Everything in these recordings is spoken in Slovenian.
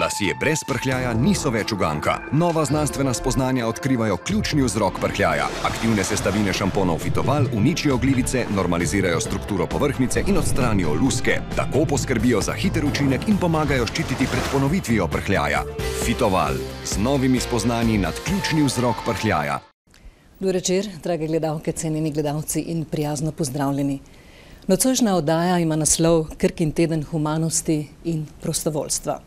Lasje brez prhljaja niso več uganka. Nova znanstvena spoznanja odkrivajo ključni vzrok prhljaja. Aktivne sestavine šamponov fitoval uničijo glivice, normalizirajo strukturo povrhnjice in odstranijo luske. Tako poskrbijo za hiter učinek in pomagajo ščititi pred ponovitvijo prhljaja. Fitoval z novimi spoznanji nad ključni vzrok prhljaja. Dobro večer, drage gledalke, cenjeni gledalci in prijazno pozdravljeni. Nocojšnja oddaja ima naslov Krkin teden humanosti in prostovoljstva.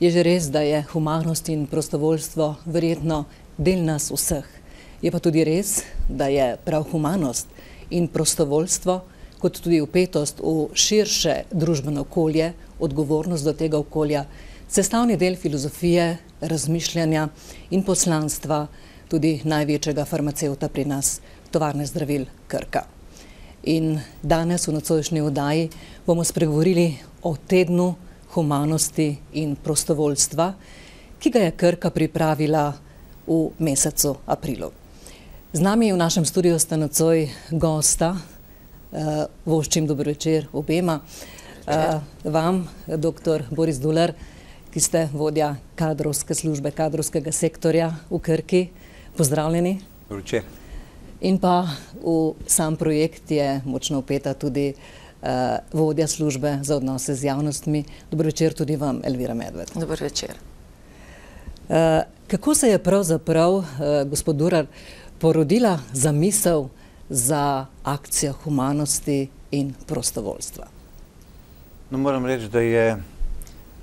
Je že res, da je humanost in prostovoljstvo verjetno del nas vseh. Je pa tudi res, da je prav humanost in prostovoljstvo, kot tudi upetost v širše družbeno okolje, odgovornost do tega okolja, sestavni del filozofije, razmišljanja in poslanstva tudi največjega farmacevta pri nas, tovarne zdravil Krka. In danes v nocojšnji vdaji bomo spregovorili o tednu vsega, humanosti in prostovoljstva, ki ga je Krka pripravila v mesecu aprilu. Z nami je v našem studiu stanocoj gosta, uh, voščim dobro večer obema, uh, vam, dr. Boris Duler, ki ste vodja kadrovske službe, kadrovskega sektorja v Krki. Pozdravljeni. Dobro večer. In pa v sam projekt je močno upeta tudi uh, Eh, vodja službe za odnose z javnostmi. Dobro večer tudi vam, Elvira Medved. Dobro večer. Eh, kako se je pravzaprav, eh, gospod Durar, porodila zamisel za akcija humanosti in prostovoljstva? No, moram reči, da je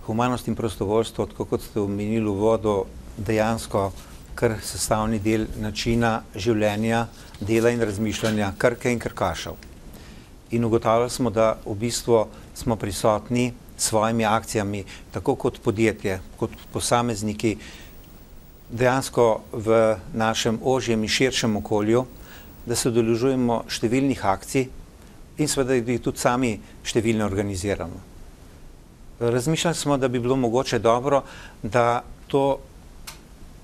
humanost in prostovoljstvo, tako kot ste omenili v vodo, dejansko kar sestavni del načina življenja, dela in razmišljanja krke in krkašev in ugotavljali smo, da v bistvu smo prisotni s svojimi akcijami, tako kot podjetje, kot posamezniki, dejansko v našem ožjem in širšem okolju, da se odeležujemo številnih akcij in seveda jih tudi sami številno organiziramo. Razmišljali smo, da bi bilo mogoče dobro, da to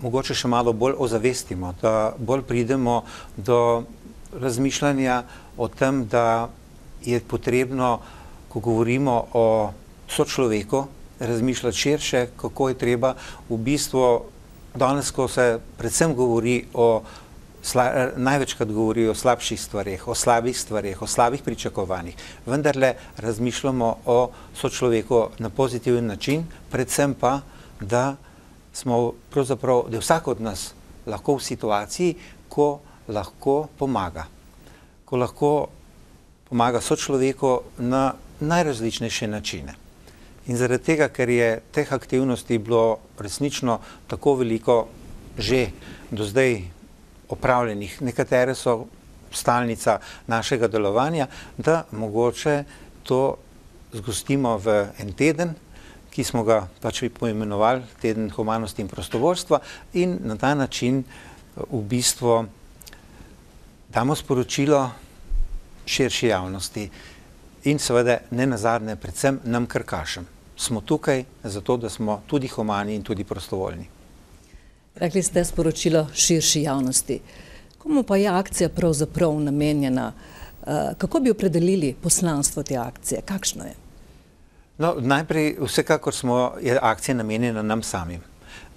mogoče še malo bolj ozavestimo, da bolj pridemo do razmišljanja o tem, da je potrebno, ko govorimo o sočloveku, razmišljati širše, kako je treba v bistvu danes, ko se predvsem govori o največkrat govori o slabših stvarih, o slabih stvarih, o slabih pričakovanjih. Vendarle razmišljamo o sočloveku na pozitiven način, predvsem pa, da smo pravzaprav, da je vsak od nas lahko v situaciji, ko lahko pomaga. Ko lahko pomaga sočloveku na najrazličnejše načine. In zaradi tega, ker je teh aktivnosti bilo resnično tako veliko že do zdaj opravljenih, nekatere so stalnica našega delovanja, da mogoče to zgostimo v en teden, ki smo ga pač bi poimenovali teden humanosti in prostovoljstva in na ta način v bistvu damo sporočilo, da je to, širši javnosti in seveda ne nazadne predvsem nam krkašem. Smo tukaj zato, da smo tudi humani in tudi prostovoljni. Rekli ste sporočilo širši javnosti. Komu pa je akcija pravzaprav namenjena? Eh, kako bi opredelili poslanstvo te akcije? Kakšno je? No, najprej vsekakor smo, je akcija namenjena nam samim.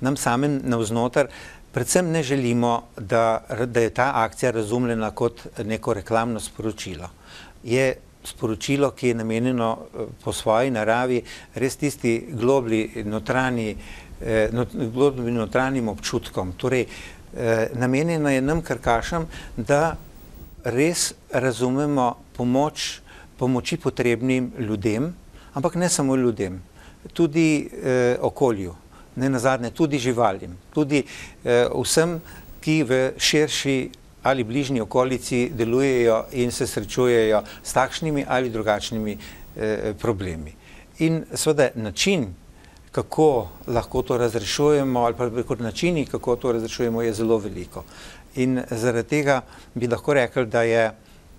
Nam samim navznotar, Predvsem ne želimo, da, da je ta akcija razumljena kot neko reklamno sporočilo. Je sporočilo, ki je namenjeno eh, po svoji naravi res tisti globli notranji, eh, not, globli notranjim občutkom. Torej, eh, namenjeno je nam krkašem, da res razumemo pomoč, pomoči potrebnim ljudem, ampak ne samo ljudem, tudi eh, okolju ne nazadnje, tudi živalim, tudi eh, vsem, ki v širši ali bližnji okolici delujejo in se srečujejo s takšnimi ali drugačnimi eh, problemi. In seveda način, kako lahko to razrešujemo ali pa kot načini, kako to razrešujemo, je zelo veliko. In zaradi tega bi lahko rekel, da je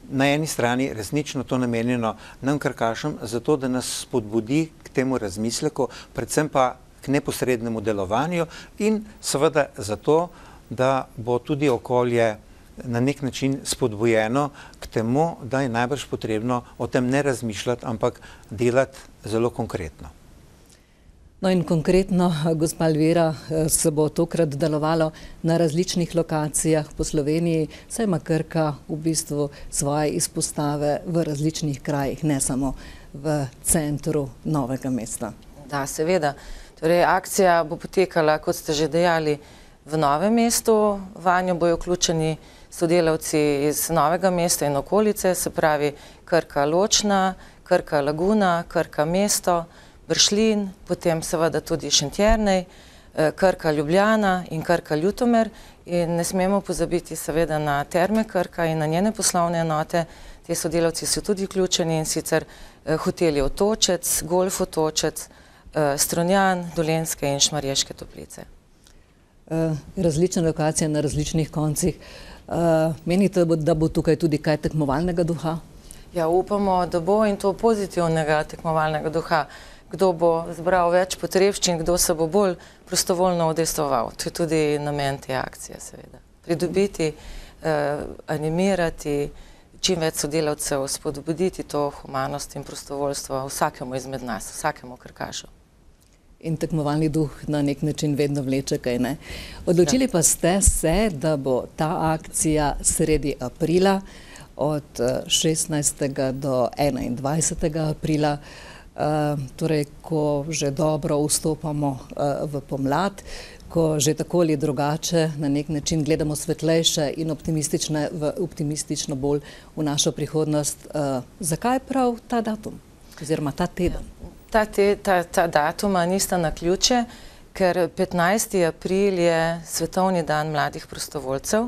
na eni strani resnično to namenjeno nam krkašem, zato da nas spodbudi k temu razmisleku, predvsem pa k neposrednemu delovanju in seveda zato, da bo tudi okolje na nek način spodbojeno k temu, da je najbrž potrebno o tem ne razmišljati, ampak delati zelo konkretno. No in konkretno, gospa Alvira, se bo tokrat delovalo na različnih lokacijah po Sloveniji, saj ima Krka v bistvu svoje izpostave v različnih krajih, ne samo v centru novega mesta. Da, seveda. Seveda. Torej, akcija bo potekala, kot ste že dejali, v novem mestu. Vanjo bojo vključeni sodelavci iz novega mesta in okolice, se pravi Krka Ločna, Krka Laguna, Krka Mesto, Bršlin, potem seveda tudi Šentjernej, eh, Krka Ljubljana in Krka Ljutomer. In ne smemo pozabiti seveda na terme Krka in na njene poslovne enote. Te sodelavci so tudi vključeni in sicer eh, hoteli Otočec, Golf Otočec, Otočec, Eh, Stronjan, Dolenske in Šmarješke toplice. Eh, različne lokacije na različnih koncih. Eh, menite, da bo tukaj tudi kaj tekmovalnega duha? Ja, upamo, da bo in to pozitivnega tekmovalnega duha. Kdo bo zbral več potrebščin, kdo se bo bolj prostovoljno odestoval. To je tudi namen te akcije, seveda. Pridobiti, animirati, čim več sodelavcev, spodobuditi to humanost in prostovoljstvo vsakemu izmed nas, vsakemu krkašu. In tekmovalni duh na nek način vedno vleče kaj ne. Odločili pa ste se, da bo ta akcija sredi aprila od 16. Eh, do 21. aprila, eh, torej ko že dobro vstopamo eh, v pomlad, ko že tako ali drugače na nek način gledamo svetlejše in optimistično bolj v našo prihodnost. Zakaj prav ta datum oziroma ta teden? ta, te, ta, ta datuma nista na ključe, ker 15. april je svetovni dan mladih prostovoljcev.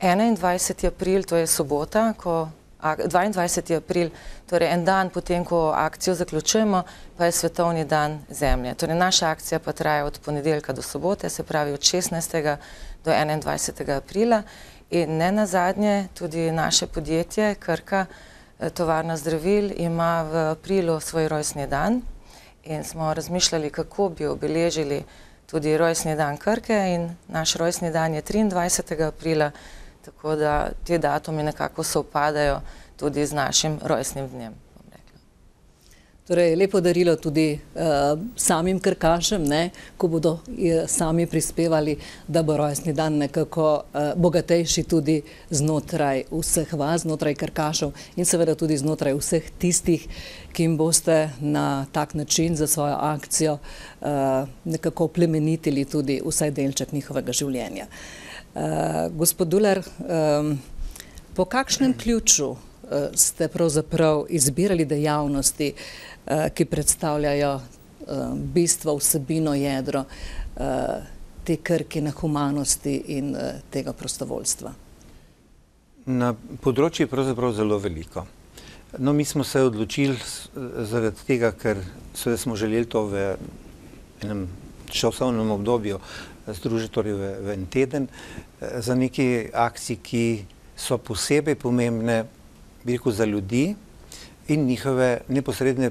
21. april, to je sobota, ko, 22. april, torej en dan potem, ko akcijo zaključujemo, pa je svetovni dan zemlje. Torej naša akcija pa traja od ponedeljka do sobote, se pravi od 16. do 21. aprila. In ne nazadnje, tudi naše podjetje Krka Eh, tovarna zdravil ima v aprilu svoj rojstni dan in smo razmišljali, kako bi obeležili tudi rojstni dan Krke in naš rojstni dan je 23. aprila, tako da te datumi nekako se upadajo tudi z našim rojstnim dnem. Torej, lepo darilo tudi uh, samim krkašem, ne, ko bodo eh, sami prispevali, da bo rojstni dan nekako uh, bogatejši tudi znotraj vseh vas, znotraj krkašev in seveda tudi znotraj vseh tistih, ki jim boste na tak način za svojo akcijo uh, nekako plemenitili tudi vsaj delček njihovega življenja. Uh, gospod Duler, um, po kakšnem ključu uh, ste pravzaprav izbirali dejavnosti, uh, Eh, ki predstavljajo eh, bistvo, vsebino, jedro eh, te krkine humanosti in tega prostovoljstva? Na področju je pravzaprav zelo veliko. No, mi smo se odločili zaradi tega, ker smo želeli to v enem časovnem obdobju združiti torej v, v en teden za neke akcije, ki so posebej pomembne rekel, za ljudi in njihove neposredne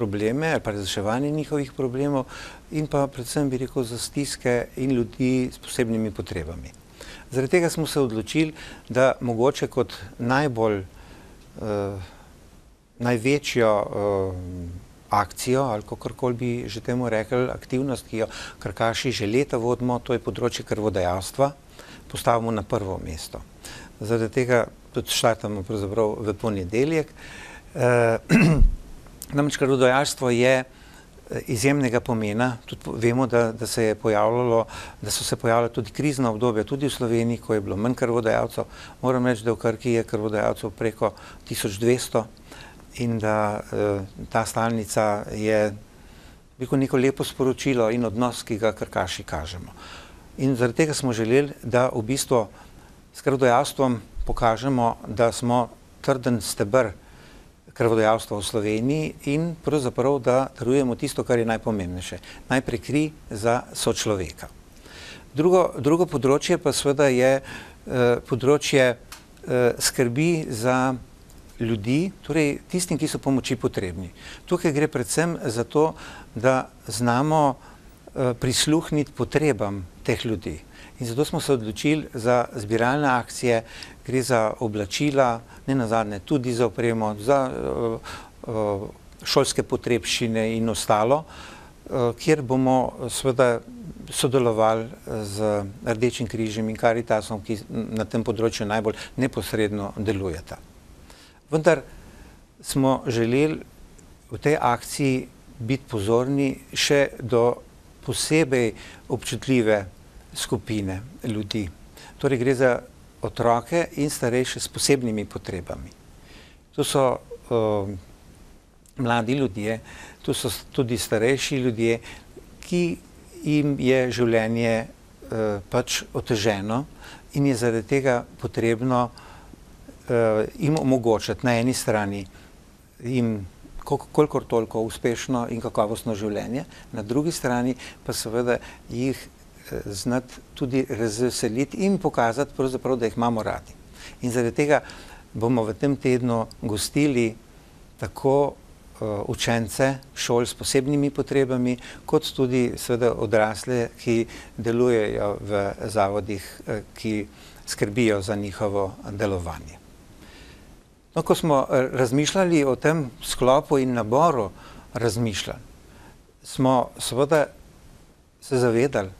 probleme ali pa razreševanje njihovih problemov in pa predvsem bi rekel za stiske in ljudi s posebnimi potrebami. Zaradi tega smo se odločili, da mogoče kot najbolj eh, največjo eh, akcijo ali kakorkoli bi že temu rekli aktivnost, ki jo krkaši že leta vodimo, to je področje krvodajalstva, postavimo na prvo mesto. Zaradi tega tudi štartamo pravzaprav v ponedeljek. Zdaj, eh, Namreč rodojarstvo je eh, izjemnega pomena, tudi vemo, da, da, se je pojavljalo, da so se pojavljala tudi krizna obdobja, tudi v Sloveniji, ko je bilo manj krvodajalcev. Moram reči, da v Krki je krvodajalcev preko 1200 in da eh, ta stalnica je rekel, neko lepo sporočilo in odnos, ki ga krkaši kažemo. In zaradi tega smo želeli, da v bistvu s krvodajalstvom pokažemo, da smo trden stebr, krvodajalstva v Sloveniji in pravzaprav, da darujemo tisto, kar je najpomembnejše. Najprej kri za sočloveka. Drugo, drugo področje pa seveda je eh, področje eh, skrbi za ljudi, torej tistim, ki so pomoči potrebni. Tukaj gre predvsem za to, da znamo eh, prisluhniti potrebam teh ljudi. In zato smo se odločili za zbiralne akcije, gre za oblačila, ne nazadnje, tudi za opremo, za eh, eh, šolske potrebšine in ostalo, eh, kjer bomo seveda sodelovali z Rdečim križem in Karitasom, ki na tem področju najbolj neposredno delujeta. Vendar smo želeli v tej akciji biti pozorni še do posebej občutljive skupine ljudi. Torej gre za otroke in starejše s posebnimi potrebami. To so eh, mladi ljudje, to so tudi starejši ljudje, ki jim je življenje eh, pač oteženo in je zaradi tega potrebno eh, jim omogočati na eni strani jim kolikor toliko uspešno in kakovostno življenje, na drugi strani pa seveda jih Eh, znati tudi razveseliti in pokazati pravzaprav, da jih imamo radi. In zaradi tega bomo v tem tednu gostili tako eh, učence šol s posebnimi potrebami, kot tudi seveda odrasle, ki delujejo v zavodih, eh, ki skrbijo za njihovo delovanje. No, ko smo razmišljali o tem sklopu in naboru razmišljanj, smo seveda se zavedali,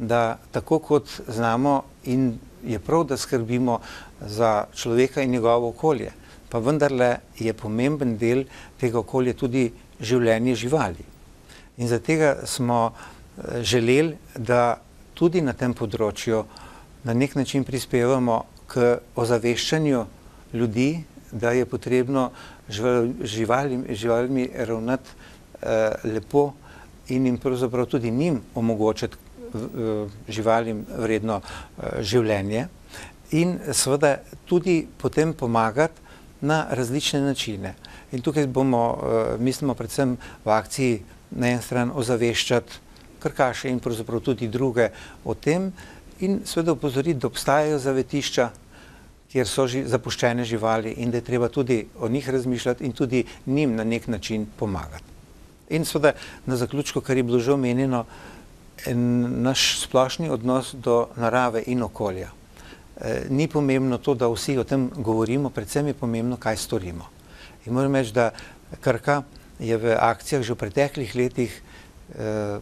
da tako kot znamo in je prav, da skrbimo za človeka in njegovo okolje, pa vendarle je pomemben del tega okolja tudi življenje živali. In zatega smo eh, želeli, da tudi na tem področju na nek način prispevamo k ozaveščanju ljudi, da je potrebno živalmi ravnati eh, lepo in jim pravzaprav tudi njim omogočati Eh, živalim vredno eh, življenje in seveda tudi potem pomagati na različne načine. In tukaj bomo, eh, mislimo predvsem v akciji na en stran ozaveščati krkaše in pravzaprav tudi druge o tem in seveda upozoriti, da obstajajo zavetišča, kjer so zapuščene živali in da je treba tudi o njih razmišljati in tudi njim na nek način pomagati. In seveda na zaključku, kar je bilo že omenjeno, naš splošni odnos do narave in okolja. E, ni pomembno to, da vsi o tem govorimo, predvsem je pomembno, kaj storimo. In moram reči, da Krka je v akcijah že v preteklih letih e,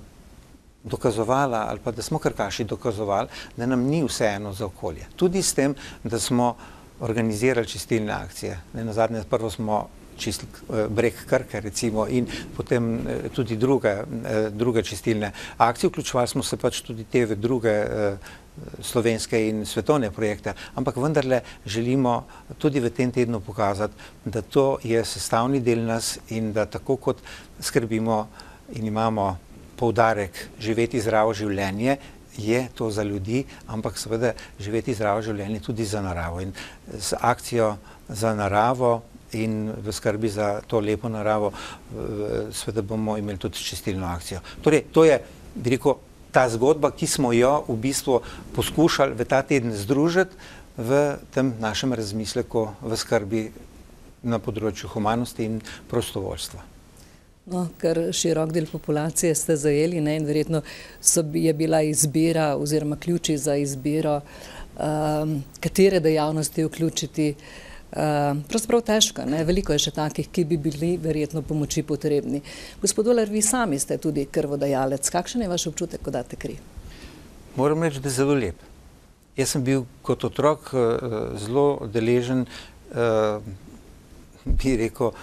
dokazovala ali pa da smo Krkaši dokazovali, da nam ni vseeno za okolje. Tudi s tem, da smo organizirali čistilne akcije. Ne na zadnje, prvo smo čist, eh, breg Krke recimo in potem eh, tudi druge, eh, druge čistilne akcije. Vključovali smo se pač tudi te v druge slovenske in svetovne projekte, ampak vendarle želimo tudi v tem tednu pokazati, da to je sestavni del nas in da tako kot skrbimo in imamo poudarek živeti zdravo življenje, je to za ljudi, ampak seveda živeti zdravo življenje tudi za naravo. In z akcijo za naravo in v skrbi za to lepo naravo, eh, seveda bomo imeli tudi čistilno akcijo. Torej, to je, bi rekel, ta zgodba, ki smo jo v bistvu poskušali v ta teden združiti v tem našem razmisleku v skrbi na področju humanosti in prostovoljstva. No, ker širok del populacije ste zajeli ne, in verjetno so, je bila izbira oziroma ključi za izbiro, um, katere dejavnosti vključiti. Uh, Eh, pravzaprav težka. Veliko je še takih, ki bi bili verjetno pomoči potrebni. Gospod Dolar, vi sami ste tudi krvodajalec. Kakšen je vaš občutek, ko date kri? Moram reči, da je zelo lep. Jaz sem bil kot otrok eh, zelo deležen, eh, bi rekel,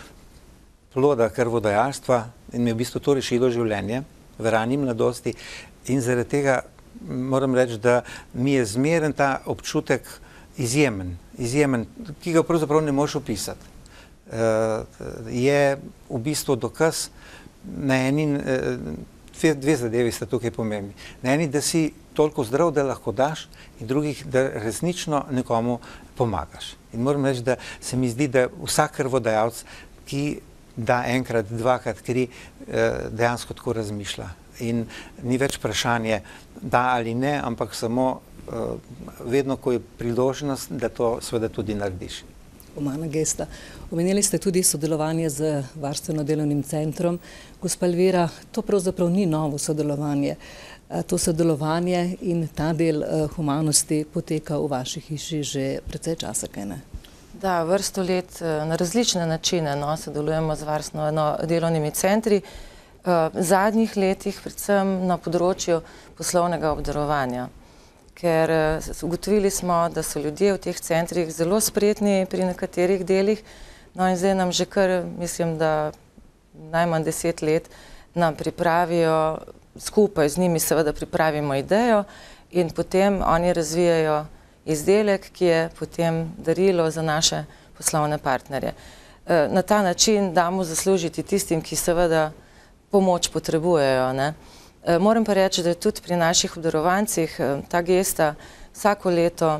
ploda krvodajalstva in mi je v bistvu to rešilo življenje v rani mladosti in zaradi tega moram reči, da mi je zmeren ta občutek krvodajalstva, izjemen, izjemen, ki ga pravzaprav ne moš opisati. Uh, je v bistvu dokaz na eni, uh, dve, dve zadevi sta tukaj pomembni. Na eni, da si toliko zdrav, da lahko daš, in drugih, da resnično nekomu pomagaš. In moram reči, da se mi zdi, da vsak krvodajalec, ki da enkrat, dvakrat kri, uh, dejansko tako razmišlja. In ni več vprašanje, da ali ne, ampak samo Eh, vedno, ko je priložnost, da to seveda tudi narediš. Omana gesta. Omenili ste tudi sodelovanje z varstveno-delovnim centrom. Gospa Elvira, to pravzaprav ni novo sodelovanje. Eh, to sodelovanje in ta del eh, humanosti poteka v vaši hiši že precej časa, kaj ne? Da, vrsto let na različne načine no, sodelujemo z varstveno-delovnimi no, centri. V zadnjih letih predvsem na področju poslovnega obdarovanja ker eh, ugotovili smo, da so ljudje v teh centrih zelo spretni pri nekaterih delih. No in zdaj nam že kar, mislim, da najmanj deset let nam pripravijo, skupaj z njimi seveda pripravimo idejo in potem oni razvijajo izdelek, ki je potem darilo za naše poslovne partnerje. Eh, na ta način damo zaslužiti tistim, ki seveda pomoč potrebujejo. Ne? Eh, moram pa reči, da tudi pri naših obdarovancih eh, ta gesta vsako leto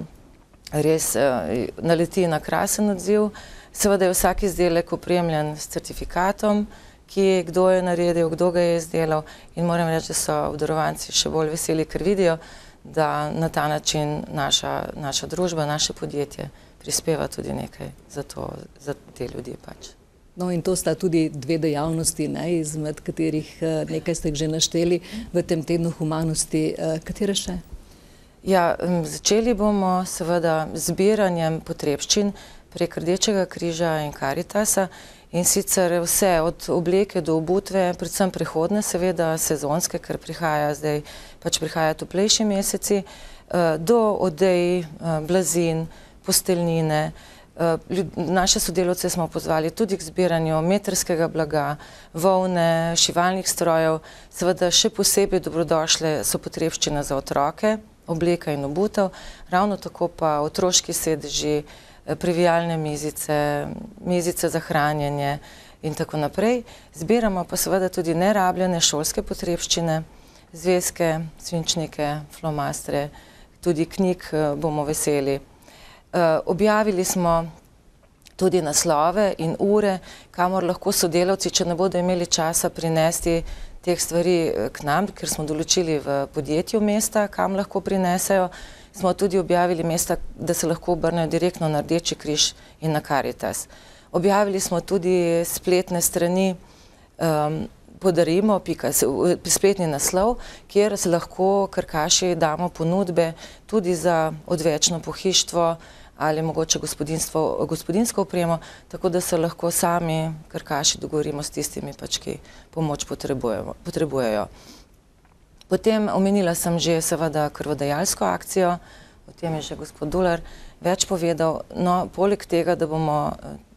res eh, naleti na krasen odziv. Seveda je vsak izdelek upremljen s certifikatom, ki je kdo je naredil, kdo ga je izdelal in moram reči, da so obdarovanci še bolj veseli, ker vidijo, da na ta način naša, naša družba, naše podjetje prispeva tudi nekaj za, to, za te ljudi pač. No, in to sta tudi dve dejavnosti, ne, izmed katerih eh, nekaj ste že našteli v tem tednu humanosti. Eh, katere še? Ja, začeli bomo seveda zbiranjem potrebščin prek Rdečega križa in Karitasa in sicer vse od obleke do obutve, predvsem prehodne seveda sezonske, ker prihaja zdaj, pač prihaja toplejši meseci, eh, do odej, blazin, posteljnine, vse. Eh, naše sodelovce smo pozvali tudi k zbiranju metrskega blaga, volne, šivalnih strojev, seveda še posebej dobrodošle so potrebščine za otroke, obleka in obutev, ravno tako pa otroški sedži, eh, privijalne mizice, mizice za hranjenje in tako naprej. Zbiramo pa seveda tudi nerabljene šolske potrebščine, zvezke, svinčnike, flomastre, tudi knjig eh, bomo veseli vsega. Eh, objavili smo tudi naslove in ure, kamor lahko sodelavci, če ne bodo imeli časa, prinesti teh stvari eh, k nam, ker smo določili v podjetju mesta, kam lahko prinesejo. Smo tudi objavili mesta, da se lahko obrnejo direktno na Rdeči križ in na Karitas. Objavili smo tudi spletne strani um, podarimo, pika, spletni naslov, kjer se lahko krkaši damo ponudbe tudi za odvečno pohištvo, ali mogoče gospodinsko opremo, tako da se lahko sami krkaši dogovorimo s tistimi, pač, ki pomoč potrebujejo. Potem omenila sem že seveda krvodajalsko akcijo, o tem je že gospod Dular več povedal. No, poleg tega, da bomo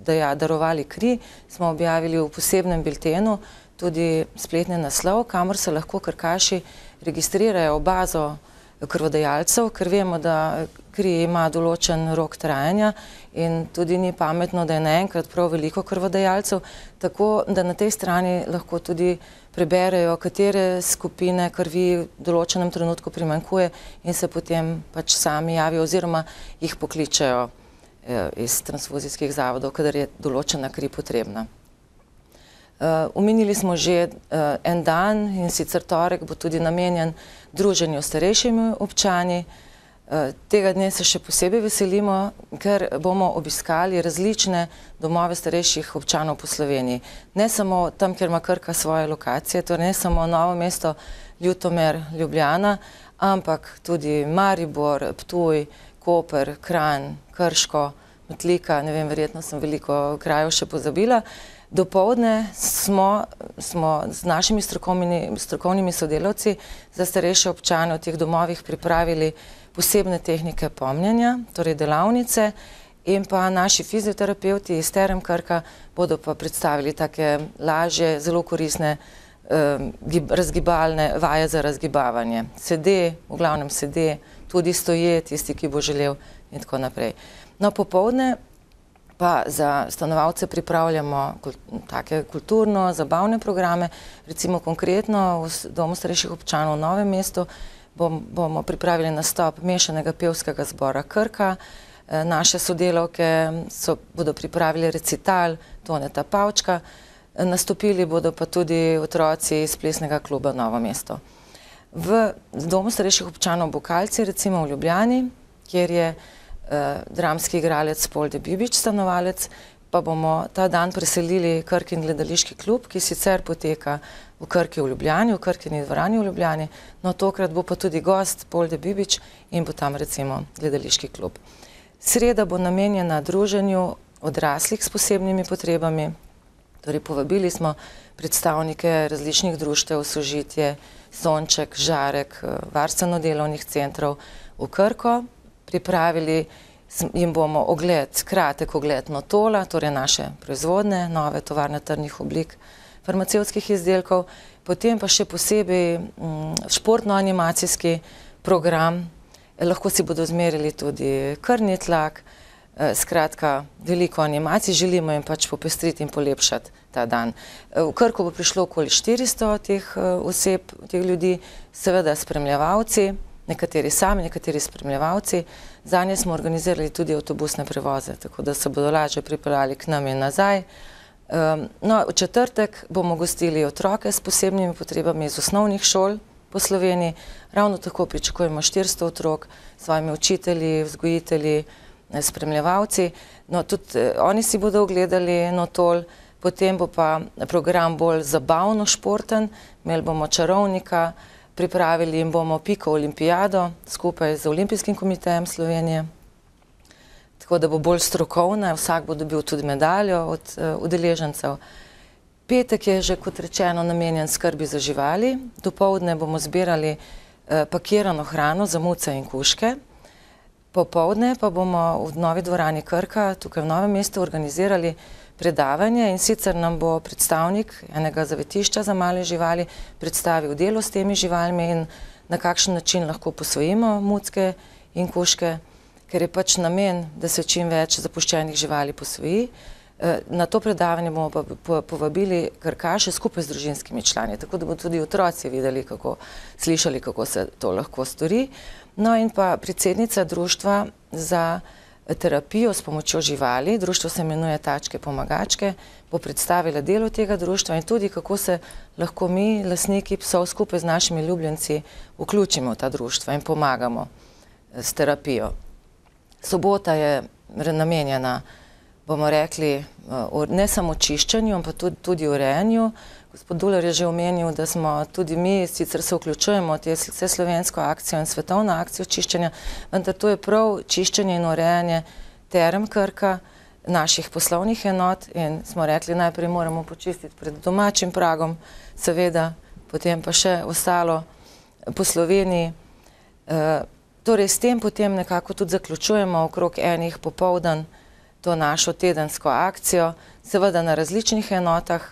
ja, darovali kri, smo objavili v posebnem biltenu tudi spletne naslov, kamor se lahko krkaši registrirajo v bazo krvodajalsko akcijo, krvodajalcev, ker vemo, da kri ima določen rok trajanja in tudi ni pametno, da je naenkrat prav veliko krvodajalcev, tako da na tej strani lahko tudi preberejo, katere skupine krvi v določenem trenutku primankuje in se potem pač sami javijo oziroma jih pokličejo eh, iz transfuzijskih zavodov, kadar je določena kri potrebna. Eh, omenili smo že eh, en dan in sicer torek bo tudi namenjen druženju starejšimi občani. Eh, tega dne se še posebej veselimo, ker bomo obiskali različne domove starejših občanov po Sloveniji. Ne samo tam, kjer ima Krka svoje lokacije, torej ne samo novo mesto Ljutomer, Ljubljana, ampak tudi Maribor, Ptuj, Koper, Kran, Krško, Metlika, ne vem, verjetno sem veliko krajev še pozabila. Dopovdne smo, smo z našimi strokovnimi sodelavci za starejše občane v teh domovih pripravili posebne tehnike pomnjenja, torej delavnice in pa naši fizioterapevti iz Terem Krka bodo pa predstavili take lažje, zelo korisne eh, razgibalne vaje za razgibavanje. Sede, v glavnem sede, tudi stoje tisti, ki bo želel in tako naprej. No, popovdne pa za stanovalce pripravljamo take kulturno, zabavne programe, recimo konkretno v Domu starejših občanov v Novem mestu bomo pripravili nastop Mešanega pevskega zbora Krka, eh, naše sodelovke bodo pripravili recital Toneta Pavčka, eh, nastopili bodo pa tudi otroci iz plesnega kluba Novo mesto. V Domu starejših občanov Bukalci, recimo v Ljubljani, kjer je vsega, Eh, dramski igralec Polde Bibič, stanovalec, pa bomo ta dan preselili Krkin gledališki klub, ki sicer poteka v Krki v Ljubljani, v Krkini dvorani v Ljubljani, no tokrat bo pa tudi gost Polde Bibič in bo tam recimo gledališki klub. Sreda bo namenjena druženju odraslih s posebnimi potrebami, torej povabili smo predstavnike različnih društev, sožitje, sonček, žarek, eh, varstveno delovnih centrov v Krko, pripravili jim bomo ogled, kratek ogled na tola, torej naše proizvodne, nove tovarne trdnih oblik farmacevskih izdelkov, potem pa še posebej mm, športno-animacijski program, lahko si bodo zmerili tudi krni tlak, eh, skratka, veliko animacij, želimo jim pač popestriti in polepšati ta dan. Eh, v Krku bo prišlo okoli 400 teh eh, oseb, teh ljudi, seveda spremljevalci, vsega, nekateri sami, nekateri spremljevalci. Za nje smo organizirali tudi avtobusne prevoze, tako da se bodo lažje pripeljali k nam in nazaj. Ehm, no, v četrtek bomo gostili otroke s posebnimi potrebami iz osnovnih šol po Sloveniji. Ravno tako pričakujemo 400 otrok s svojimi učitelji, vzgojitelji, eh, spremljevalci. No, tudi eh, oni si bodo ogledali notol, potem bo pa program bolj zabavno športen, imeli bomo čarovnika, vzgojitelji, pripravili jim bomo piko olimpijado skupaj z Olimpijskim komitejem Slovenije, tako da bo bolj strokovna, vsak bo dobil tudi medaljo od eh, udeležencev. Petek je že, kot rečeno, namenjen skrbi za živali, dopovdne bomo zbirali eh, pakirano hrano za muce in kuške, popovdne pa bomo v novi dvorani Krka, tukaj v novem mestu, organizirali vsega, predavanje in sicer nam bo predstavnik enega zavetišča za male živali predstavil delo s temi živalmi in na kakšen način lahko posvojimo mucke in kuške, ker je pač namen, da se čim več zapuščenih živali posvoji. Eh, na to predavanje bomo pa povabili krkaše skupaj z družinskimi člani, tako da bodo tudi otroci videli, kako, slišali, kako se to lahko stori. No in pa predsednica društva za terapijo s pomočjo živali, društvo se imenuje Tačke pomagačke, bo predstavila delo tega društva in tudi kako se lahko mi, lasniki psov, skupaj z našimi ljubljenci vključimo v ta društva in pomagamo eh, s terapijo. Sobota je namenjena vsega, bomo rekli, eh, ne samo očiščanju, ampak tudi urejanju. Gospod Duler je že omenil, da smo tudi mi, sicer se vključujemo v vse slovensko akcijo in svetovno akcijo očiščanja, vendar to je prav očiščanje in urejanje term krka naših poslovnih enot in smo rekli, najprej moramo počistiti pred domačim pragom, seveda, potem pa še ostalo po Sloveniji. Eh, torej, s tem potem nekako tudi zaključujemo okrog enih popovdan, da to našo tedensko akcijo, seveda na različnih enotah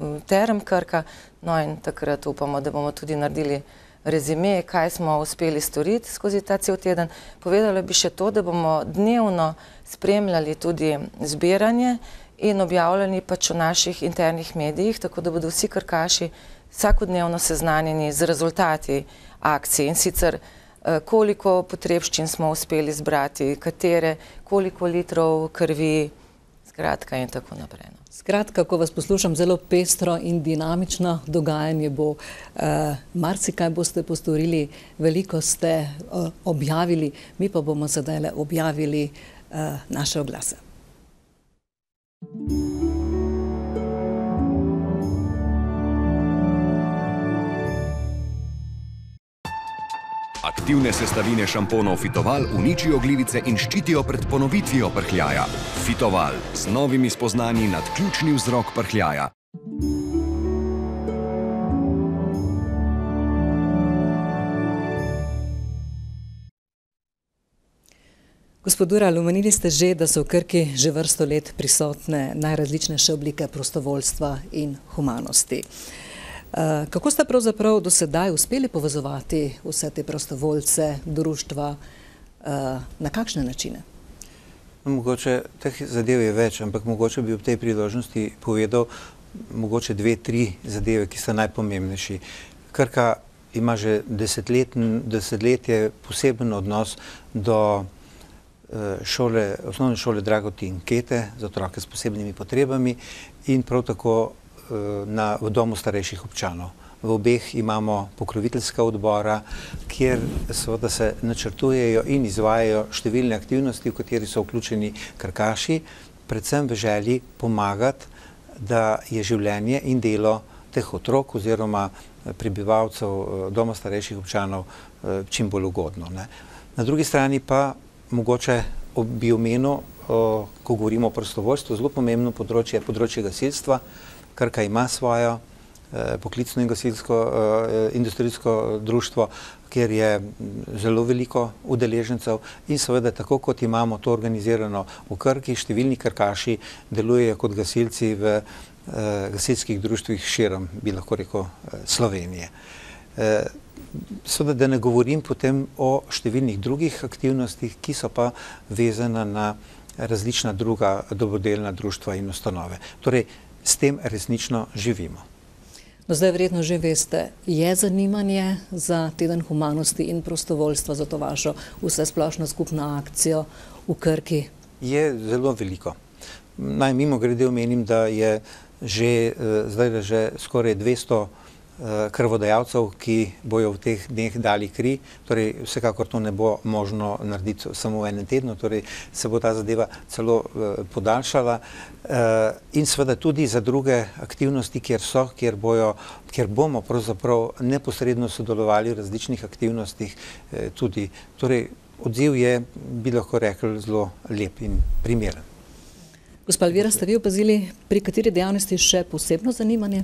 mm, Terem Krka, no in takrat upamo, da bomo tudi naredili rezime, kaj smo uspeli storiti skozi ta cel teden. Povedala bi še to, da bomo dnevno spremljali tudi zbiranje in objavljali pač v naših internih medijih, tako da bodo vsi krkaši vsakodnevno seznanjeni z rezultati akcije in sicer vsega, Eh, koliko potrebščin smo uspeli zbrati, katere, koliko litrov krvi, skratka in tako naprej. No. Skratka, ko vas poslušam, zelo pestro in dinamično dogajanje bo. Eh, marsikaj boste postorili, veliko ste eh, objavili, mi pa bomo zadele objavili eh, naše oglase. aktivne sestavine šamponov Fitoval uničijo glivice in ščitijo pred ponovitvijo prhljaja. Fitoval s novimi spoznanji nad ključni vzrok prhljaja. Gospod Ural, omenili ste že, da so v Krki že vrsto let prisotne najrazličnejše oblike prostovoljstva in humanosti. Uh, Eh, kako ste pravzaprav do sedaj uspeli povezovati vse te prostovoljce, društva, eh, na kakšne načine? No, mogoče teh zadev je več, ampak mogoče bi ob tej priložnosti povedal mogoče dve, tri zadeve, ki so najpomembnejši. Krka ima že desetletje poseben odnos do eh, osnovne šole Dragotin Kete za otroke s posebnimi potrebami in prav tako Eh, na, v domu starejših občanov. V obeh imamo pokroviteljska odbora, kjer seveda se načrtujejo in izvajajo številne aktivnosti, v kateri so vključeni krkaši, predvsem v želji pomagati, da je življenje in delo teh otrok oziroma eh, prebivalcev eh, doma starejših občanov čim bolj ugodno. Ne. Na drugi strani pa mogoče bi omenil, ko govorimo o prostovoljstvu, zelo pomembno področje je področje gasilstva. Krka ima svojo eh, poklicno in gasilsko eh, industrijsko eh, društvo, kjer je mm, zelo veliko udeležencev in seveda tako, kot imamo to organizirano v Krki, številni krkaši delujejo kot gasilci v gasilskih društvih širom, bi lahko rekel, Slovenije. Seveda, da ne govorim potem o številnih drugih aktivnostih, ki so pa vezana na različna druga dobrodelna društva in ustanove. Torej, s tem resnično živimo. No zdaj verjetno že veste, je zanimanje za teden humanosti in prostovoljstva za to vašo vse splošno skupno akcijo v Krki? Je zelo veliko. Naj mimo grede omenim, da je že, eh, zdaj da že skoraj 200 Eh, krvodajalcev, ki bojo v teh dneh dali kri. Torej, vsekakor to ne bo možno narediti samo v enem tednu, torej se bo ta zadeva celo eh, podaljšala. Eh, in seveda tudi za druge aktivnosti, kjer so, kjer, bojo, kjer bomo pravzaprav neposredno sodelovali v različnih aktivnostih tudi. Torej, odziv je, bi lahko rekli, zelo lep in primeren. Gospod Alvira, ste vi opazili, pri kateri dejavnosti še posebno zanimanje?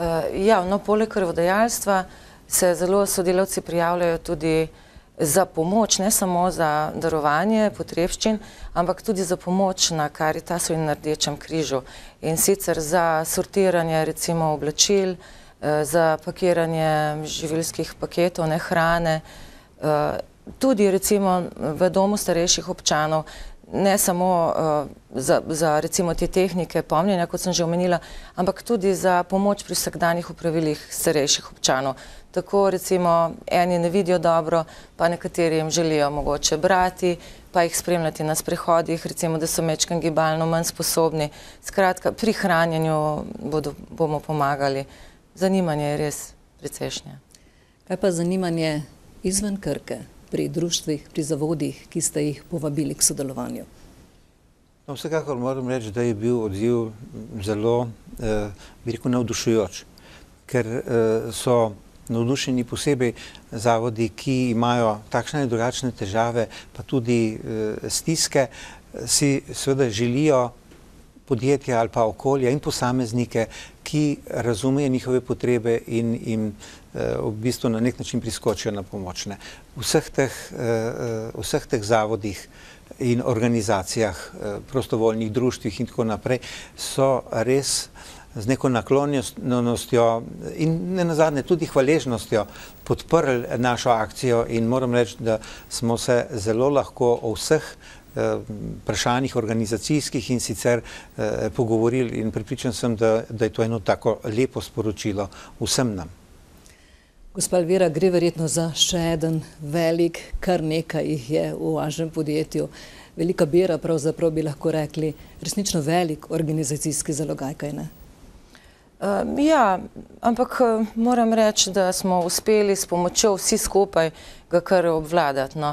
Eh, ja, no, poleg krvodajalstva se zelo sodelavci prijavljajo tudi za pomoč, ne samo za darovanje potrebščin, ampak tudi za pomoč na Karitasu in na Rdečem križu. In sicer za sortiranje recimo oblačil, eh, za pakiranje živilskih paketov, ne hrane, eh, tudi recimo v domu starejših občanov ne samo eh, za recimo te tehnike pomnjenja, kot sem že omenila, ampak tudi za pomoč pri vsakdanjih upravilih starejših občanov. Tako recimo eni ne vidijo dobro, pa nekateri jim želijo mogoče brati, pa jih spremljati na sprehodih, recimo, da so mečkan gibalno manj sposobni. Skratka, pri hranjenju bomo pomagali. Zanimanje je res precejšnje. Kaj pa zanimanje izven krke? Zanimanje pri društvih, pri zavodih, ki ste jih povabili k sodelovanju? No, vsekakor moram reči, da je bil odziv mm, zelo, eh, bi rekel, navdušujoč, ker eh, so navdušeni posebej zavodi, ki imajo takšne in drugačne težave, pa tudi eh, stiske, si seveda želijo podjetja ali pa okolja in posameznike, ki razumejo njihove potrebe in jim eh, v bistvu na nek način priskočijo na pomoč. Ne. Vseh teh, eh, vseh teh zavodih in organizacijah, eh, prostovoljnih društvih in tako naprej so res z neko naklonjenostjo in ne nazadnje tudi hvaležnostjo podprli našo akcijo in moram reči, da smo se zelo lahko o vseh eh, vprašanjih organizacijskih in sicer eh, pogovorili in pripričan sem, da, da je to eno tako lepo sporočilo vsem nam. Gospa Elvira, gre verjetno za še eden velik, kar nekaj jih je v vašem podjetju. Velika bera pravzaprav bi lahko rekli, resnično velik organizacijski zalogaj, kaj ne? Ja, ampak eh, moram reči, da smo uspeli s pomočjo vsi skupaj ga kar obvladati. No.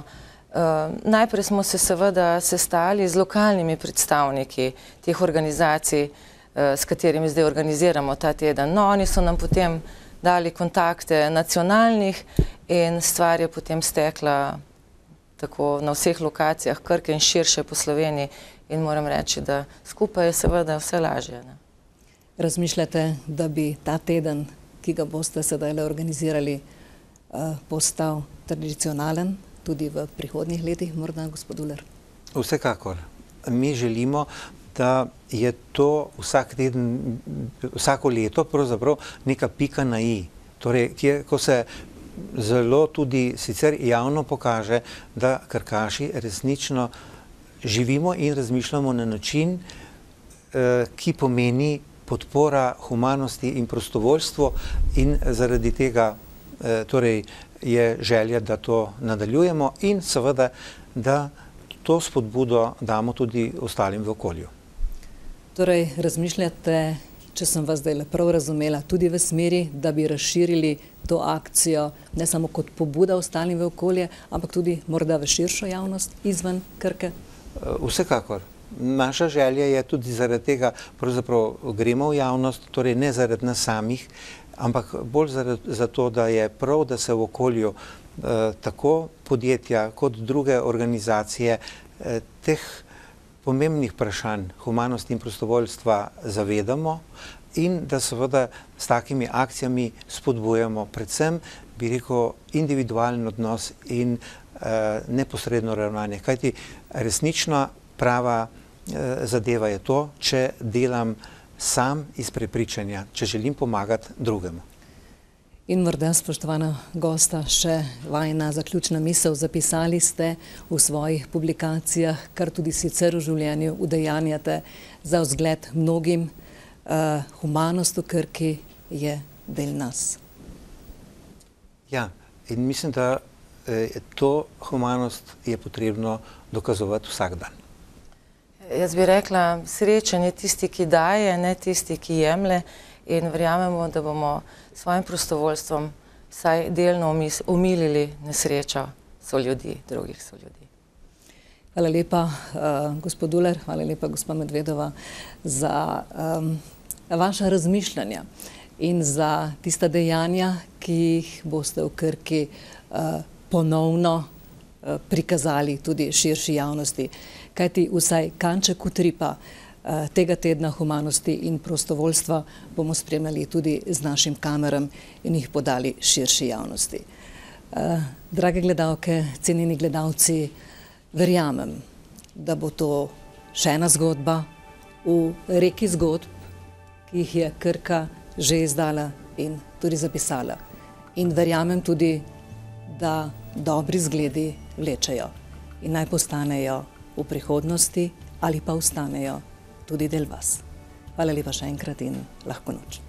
Najprej smo se seveda sestali z lokalnimi predstavniki teh organizacij, eh, s katerimi zdaj organiziramo ta teden. No, oni so nam potem vsega, dali kontakte nacionalnih in stvar je potem stekla tako na vseh lokacijah Krke in širše po Sloveniji in moram reči, da skupaj je seveda vse lažje. Ne. Razmišljate, da bi ta teden, ki ga boste sedaj le organizirali, eh, postal tradicionalen tudi v prihodnih letih, morda gospod Uler? Vsekakor. Mi želimo, da je to vsak teden, vsako leto pravzaprav neka pika na i. Torej, kje, ko se zelo tudi sicer javno pokaže, da krkaši resnično živimo in razmišljamo na način, eh, ki pomeni podpora humanosti in prostovoljstvo in zaradi tega eh, torej, je želja, da to nadaljujemo in seveda, da to spodbudo damo tudi ostalim v okolju. Torej, razmišljate, če sem vas zdaj prav razumela, tudi v smeri, da bi razširili to akcijo ne samo kot pobuda ostalim v okolje, ampak tudi morda v širšo javnost izven Krke? Eh, vsekakor. Naša želja je tudi zaradi tega, pravzaprav gremo v javnost, torej ne zaradi nas samih, ampak bolj zato, da je prav, da se v okolju eh, tako podjetja kot druge organizacije eh, teh vsega, pomembnih vprašanj humanosti in prostovoljstva zavedamo in da seveda s takimi akcijami spodbujamo predvsem, bi rekel, individualen odnos in eh, neposredno ravnanje. Kajti resnična prava eh, zadeva je to, če delam sam iz prepričanja, če želim pomagati drugemu. In morda, spoštovana gosta, še vajna zaključna misel zapisali ste v svojih publikacijah, kar tudi sicer v življenju udejanjate za vzgled mnogim. Eh, humanost v Krki je del nas. Ja, in mislim, da eh, to humanost je potrebno dokazovati vsak dan. Jaz bi rekla, srečen je tisti, ki daje, ne tisti, ki jemlje in verjamemo, da bomo s svojim prostovoljstvom vsaj delno umilili nesrečo so ljudi, drugih so ljudi. Hvala lepa, uh, gospod Duler, hvala lepa, gospod Medvedova, za um, vaša razmišljanja in za tista dejanja, ki jih boste v Krki uh, ponovno uh, prikazali tudi širši javnosti. Kajti vsaj kanček utripa uh, Eh, tega tedna humanosti in prostovoljstva bomo spremljali tudi z našim kameram in jih podali širši javnosti. Eh, drage gledalke, cenjeni gledalci, verjamem, da bo to še ena zgodba v reki zgodb, ki jih je Krka že izdala in tudi zapisala. In verjamem tudi, da dobri zgledi lečejo in naj postanejo v prihodnosti ali pa ostanejo tudi del vas. Hvala lepa še enkrat in lahko noč.